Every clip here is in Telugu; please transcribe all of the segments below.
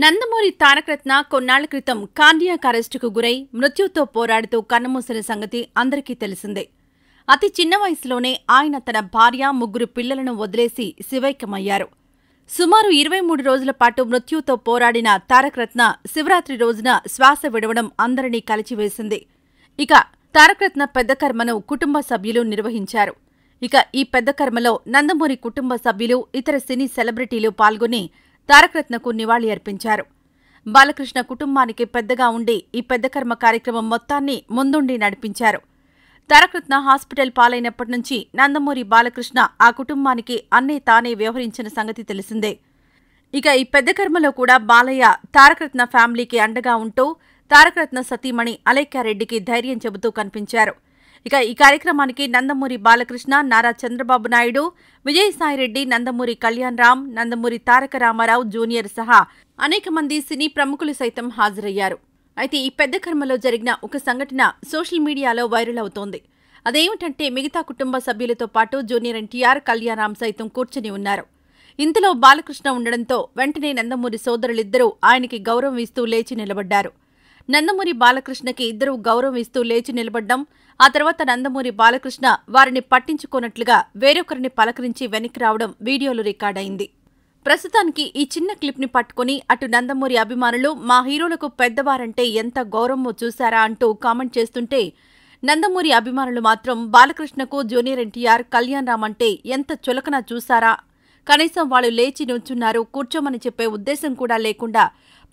నందమూరి తారకరత్న కొన్నాళ్ల క్రితం కార్డియాక్ అరెస్టుకు గురై మృత్యుతో పోరాడుతూ కన్నుమూసిన సంగతి అందరికీ తెలిసిందే అతి చిన్న వయసులోనే ఆయన తన భార్య ముగ్గురు పిల్లలను వదిలేసి శివైక్యమయ్యారు సుమారు ఇరవై మూడు రోజుల పాటు మృత్యుతో పోరాడిన తారకరత్న శివరాత్రి రోజున శ్వాస విడవడం అందరినీ కలిచివేసింది ఇక తారకరత్న పెద్ద కర్మను కుటుంబ సభ్యులు నిర్వహించారు ఇక ఈ పెద్ద కర్మలో నందమూరి కుటుంబ సభ్యులు ఇతర సినీ సెలబ్రిటీలు పాల్గొని తారకరత్నకు నివాళి అర్పించారు బాలకృష్ణ కుటుంబానికి పెద్దగా ఉండి ఈ పెద్ద కర్మ కార్యక్రమం మొత్తాన్ని ముందుండి నడిపించారు తారకరత్న హాస్పిటల్ పాలైనప్పటి నుంచి నందమూరి బాలకృష్ణ ఆ కుటుంబానికి అన్నే తానే వ్యవహరించిన సంగతి తెలిసిందే ఇక ఈ పెద్ద కర్మలో కూడా బాలయ్య తారకరత్న ఫ్యామిలీకి అండగా ఉంటూ తారకరత్న సతీమణి అలేఖ్యారెడ్డికి ధైర్యం చెబుతూ కనిపించారు ఇక ఈ కార్యక్రమానికి నందమూరి బాలకృష్ణ నారా చంద్రబాబు నాయుడు విజయసాయిరెడ్డి నందమూరి కళ్యాణ్ రామ్ నందమూరి తారక రామారావు జూనియర్ సహా అనేక మంది సినీ ప్రముఖులు సైతం హాజరయ్యారు అయితే ఈ పెద్ద కర్మలో జరిగిన ఒక సంఘటన సోషల్ మీడియాలో వైరల్ అవుతోంది అదేమిటంటే మిగతా కుటుంబ సభ్యులతో పాటు జూనియర్ ఎన్టీఆర్ కళ్యాణరామ్ సైతం కూర్చుని ఉన్నారు ఇంతలో బాలకృష్ణ ఉండడంతో వెంటనే నందమూరి సోదరులిద్దరూ ఆయనకి గౌరవం ఇస్తూ లేచి నిలబడ్డారు నందమూరి బాలకృష్ణకి ఇద్దరూ ఇస్తూ లేచి నిలబడ్డం ఆ తర్వాత నందమూరి బాలకృష్ణ వారిని పట్టించుకోనట్లుగా వేరొకరిని పలకరించి వెనక్కి రావడం వీడియోలో రికార్డయింది ప్రస్తుతానికి ఈ చిన్న క్లిప్ని పట్టుకుని అటు నందమూరి అభిమానులు మా హీరోలకు పెద్దవారంటే ఎంత గౌరవమో చూశారా అంటూ కామెంట్ చేస్తుంటే నందమూరి అభిమానులు మాత్రం బాలకృష్ణకు జూనియర్ ఎన్టీఆర్ కళ్యాణ్ రామ్ అంటే ఎంత చులకన చూశారా కనీసం వాళ్ళు లేచి నుంచున్నారు కూర్చోమని చెప్పే ఉద్దేశం కూడా లేకుండా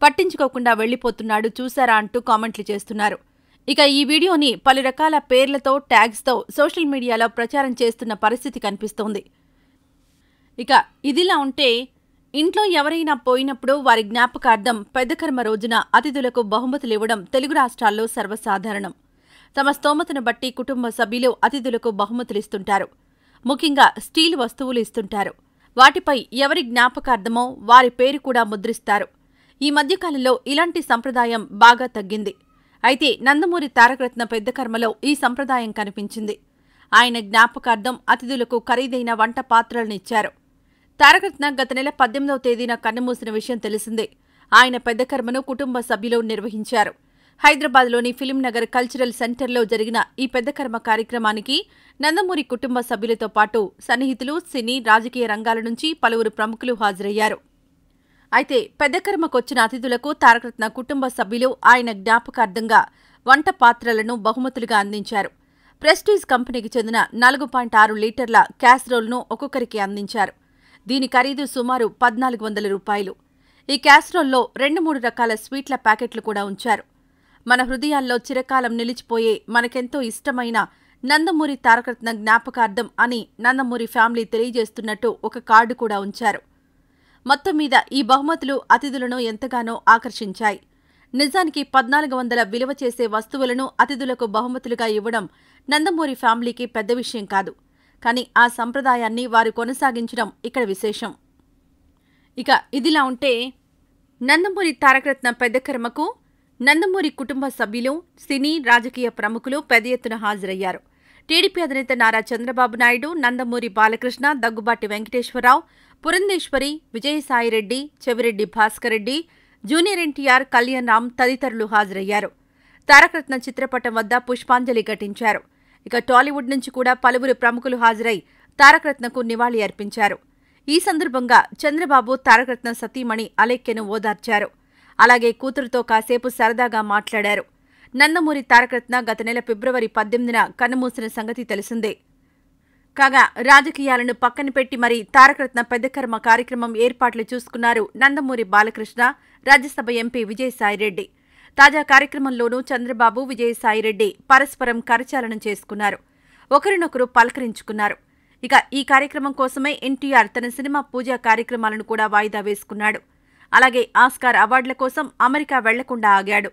పట్టించుకోకుండా వెళ్లిపోతున్నాడు చూశారా అంటూ కామెంట్లు చేస్తున్నారు ఇక ఈ వీడియోని పలు రకాల పేర్లతో ట్యాగ్స్తో సోషల్ మీడియాలో ప్రచారం చేస్తున్న పరిస్థితి కనిపిస్తోంది ఇక ఇదిలా ఉంటే ఇంట్లో ఎవరైనా పోయినప్పుడు వారి జ్ఞాపకార్థం పెద్దకర్మ రోజున అతిథులకు బహుమతులు ఇవ్వడం తెలుగు రాష్ట్రాల్లో సర్వసాధారణం తమ స్తోమతను బట్టి కుటుంబ సభ్యులు అతిథులకు బహుమతులు ఇస్తుంటారు ముఖ్యంగా స్టీల్ వస్తువులు ఇస్తుంటారు వాటిపై ఎవరి జ్ఞాపకార్థమో వారి పేరు కూడా ముద్రిస్తారు ఈ మధ్యకాలంలో ఇలాంటి సంప్రదాయం బాగా తగ్గింది అయితే నందమూరి తారకరత్న పెద్దకర్మలో ఈ సంప్రదాయం కనిపించింది ఆయన జ్ఞాపకార్థం అతిథులకు ఖరీదైన వంట పాత్రలనిచ్చారు తారకరత్న గత నెల పద్దెనిమిదవ తేదీన కన్నుమూసిన విషయం తెలిసిందే ఆయన పెద్దకర్మను కుటుంబ సభ్యులు నిర్వహించారు హైదరాబాద్లోని ఫిలిం నగర్ కల్చరల్ సెంటర్లో జరిగిన ఈ పెద్ద కర్మ కార్యక్రమానికి నందమూరి కుటుంబ సభ్యులతో పాటు సన్నిహితులు సినీ రాజకీయ రంగాల నుంచి పలువురు ప్రముఖులు హాజరయ్యారు అయితే పెద్దకర్మకొచ్చిన అతిథులకు తారకరత్న కుటుంబ సభ్యులు ఆయన జ్ఞాపకార్థంగా వంట పాత్రలను బహుమతులుగా అందించారు ప్రెస్టీజ్ కంపెనీకి చెందిన నాలుగు పాయింట్ ఆరు లీటర్ల క్యాస్రోల్ను ఒక్కొక్కరికి అందించారు దీని ఖరీదు సుమారు పద్నాలుగు వందల రూపాయలు ఈ క్యాస్రోల్లో రెండు మూడు రకాల స్వీట్ల ప్యాకెట్లు కూడా ఉంచారు మన హృదయాల్లో చిరకాలం నిలిచిపోయే మనకెంతో ఇష్టమైన నందమూరి తారకరత్న జ్ఞాపకార్థం అని నందమూరి ఫ్యామిలీ తెలియజేస్తున్నట్టు ఒక కార్డు కూడా ఉంచారు మొత్తం మీద ఈ బహుమతులు అతిథులను ఎంతగానో ఆకర్షించాయి నిజానికి పద్నాలుగు వందల విలువ చేసే వస్తువులను అతిథులకు బహుమతులుగా ఇవ్వడం నందమూరి ఫ్యామిలీకి పెద్ద విషయం కాదు కానీ ఆ సంప్రదాయాన్ని వారు కొనసాగించడం ఇక్కడ విశేషం ఇక ఇదిలా ఉంటే నందమూరి తారకరత్న కర్మకు నందమూరి కుటుంబ సభ్యులు సినీ రాజకీయ ప్రముఖులు పెద్ద ఎత్తున హాజరయ్యారు టీడీపీ అధినేత నారా చంద్రబాబు నాయుడు నందమూరి బాలకృష్ణ దగ్గుబాటి వెంకటేశ్వరరావు పురంధేశ్వరి విజయసాయిరెడ్డి చెవిరెడ్డి భాస్కర్ రెడ్డి జూనియర్ ఎన్టీఆర్ కళ్యాణ్ రామ్ తదితరులు హాజరయ్యారు తారకరత్న చిత్రపటం వద్ద పుష్పాంజలి ఘటించారు ఇక టాలీవుడ్ నుంచి కూడా పలువురు ప్రముఖులు హాజరై తారకరత్నకు నివాళి అర్పించారు ఈ సందర్భంగా చంద్రబాబు తారకరత్న సతీమణి అలేఖ్యను ఓదార్చారు అలాగే కూతురుతో కాసేపు సరదాగా మాట్లాడారు నందమూరి తారకరత్న గత నెల ఫిబ్రవరి పద్దెనిమిదిన కన్నుమూసిన సంగతి తెలిసిందే కాగా రాజకీయాలను పక్కన పెట్టి మరీ తారకరత్న పెద్దకర్మ కార్యక్రమం ఏర్పాట్లు చూసుకున్నారు నందమూరి బాలకృష్ణ రాజ్యసభ ఎంపీ విజయసాయిరెడ్డి తాజా కార్యక్రమంలోనూ చంద్రబాబు విజయసాయిరెడ్డి పరస్పరం కరచాలనం చేసుకున్నారు ఒకరినొకరు పలకరించుకున్నారు ఇక ఈ కార్యక్రమం కోసమే ఎన్టీఆర్ తన సినిమా పూజా కార్యక్రమాలను కూడా వాయిదా వేసుకున్నాడు అలాగే ఆస్కార్ అవార్డుల కోసం అమెరికా వెళ్లకుండా ఆగాడు